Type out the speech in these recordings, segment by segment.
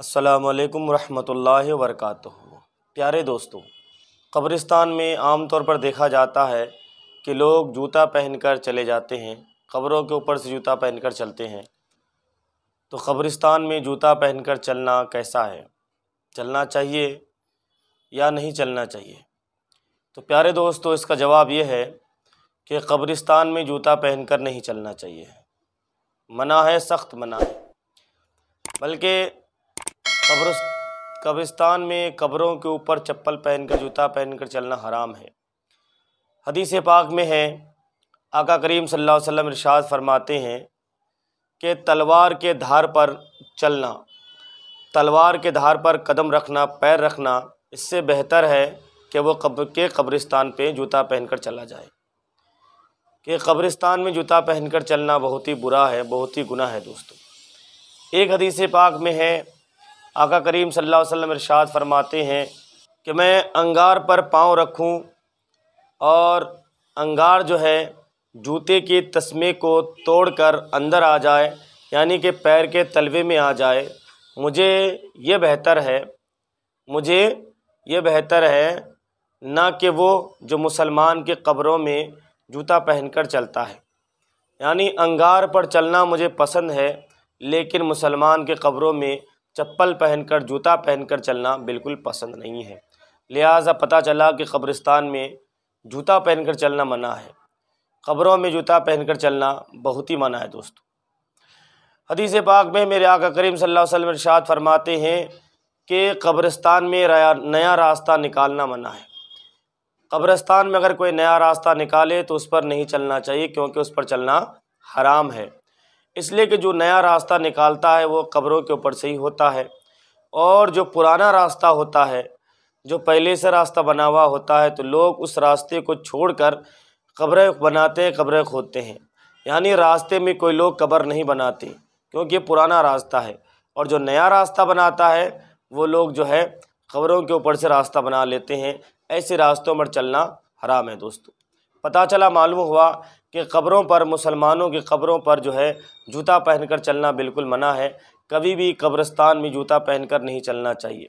असलकम वरहमल वर्क प्यारे दोस्तों कब्रिस्तान में आम तौर पर देखा जाता है कि लोग जूता पहनकर चले जाते हैं कब्रों के ऊपर से जूता पहनकर चलते हैं तो कब्रिस्तान में जूता पहनकर चलना कैसा है चलना चाहिए या नहीं चलना चाहिए तो प्यारे दोस्तों इसका जवाब ये है कि कब्रिस्तान में जूता पहनकर नहीं चलना चाहिए मना है सख्त मना है बल्कि कब्र कब्रिस्तान में कब्रों के ऊपर चप्पल पहनकर जूता पहनकर चलना हराम है हदीस पाक में है आका करीम सल्लल्लाहु अलैहि वसल्लम इरशाद फरमाते हैं कि तलवार के धार पर चलना तलवार के धार पर कदम रखना पैर रखना इससे बेहतर है कि वो कब्र के कब्रिस्तान पे जूता पहनकर चला जाए कि कब्रिस्तान में जूता पहनकर चलना बहुत ही बुरा है बहुत ही गुनाह है दोस्तों एक हदीस पाक में है आका करीम सल्लल्लाहु अलैहि वसल्लम इरशाद फरमाते हैं कि मैं अंगार पर पाँव रखूं और अंगार जो है जूते के तस्मे को तोड़कर अंदर आ जाए यानी कि पैर के तलवे में आ जाए मुझे ये बेहतर है मुझे ये बेहतर है ना कि वो जो मुसलमान के कब्रों में जूता पहनकर चलता है यानी अंगार पर चलना मुझे पसंद है लेकिन मुसलमान के कब्रों में चप्पल पहनकर जूता पहनकर चलना बिल्कुल पसंद नहीं है लिहाजा पता चला कि कब्रिस्तान में जूता पहनकर चलना मना है ख़बरों में जूता पहनकर चलना बहुत ही मना है दोस्तों हदीस पाक में मेरे आका करीम सल्लल्लाहु अलैहि वसल्लम इरशाद फरमाते हैं कि कब्रिस्तान में नया रास्ता निकालना मना है कब्रिस्तान में अगर कोई नया रास्ता निकाले तो उस पर नहीं चलना चाहिए क्योंकि उस पर चलना हराम है इसलिए कि जो नया रास्ता निकालता है वो कब्रों के ऊपर से ही होता है और जो पुराना रास्ता होता है जो पहले से रास्ता बना हुआ होता है तो लोग उस रास्ते को छोड़कर कब्रें बनाते हैं कब्रें खोदते हैं यानी रास्ते में कोई लोग कब्र नहीं बनाते क्योंकि ये पुराना रास्ता है और जो नया रास्ता बनाता है वो लोग जो है खबरों के ऊपर से रास्ता बना लेते हैं ऐसे रास्तों पर चलना हराम है दोस्तों पता चला मालूम हुआ कि क़ब्रों पर मुसलमानों की क़ब्रों पर जो है जूता पहनकर चलना बिल्कुल मना है कभी भी कब्रस्तान में जूता पहनकर नहीं चलना चाहिए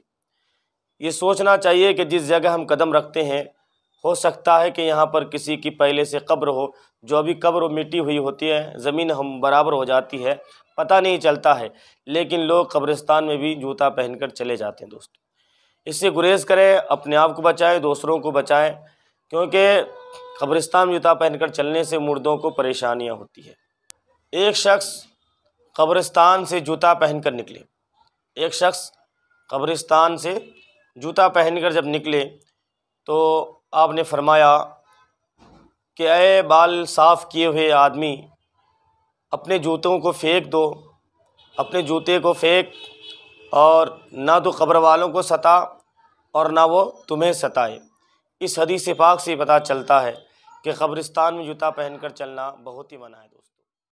ये सोचना चाहिए कि जिस जगह हम कदम रखते हैं हो सकता है कि यहाँ पर किसी की पहले से कब्र हो जो अभी कब्र मिट्टी हुई होती है ज़मीन हम बराबर हो जाती है पता नहीं चलता है लेकिन लोग कब्रिस्तान में भी जूता पहनकर चले जाते हैं दोस्तों इससे गुरेज करें अपने आप को बचाएं दूसरों को बचाएं क्योंकि कब्रिस्तान में जूता पहनकर चलने से मुर्दों को परेशानियां होती है एक शख्स कब्रिस्तान से जूता पहनकर निकले एक शख्स कब्रिस्तान से जूता पहनकर जब निकले तो आपने फरमाया कि अय बाल साफ़ किए हुए आदमी अपने जूतों को फेंक दो अपने जूते को फेंक और ना तो कब्र वालों को सता और ना वो तुम्हें सताए इस हदीस पाक से पता चलता है कि कब्रिस्तान में जूता पहनकर चलना बहुत ही मना है दोस्तों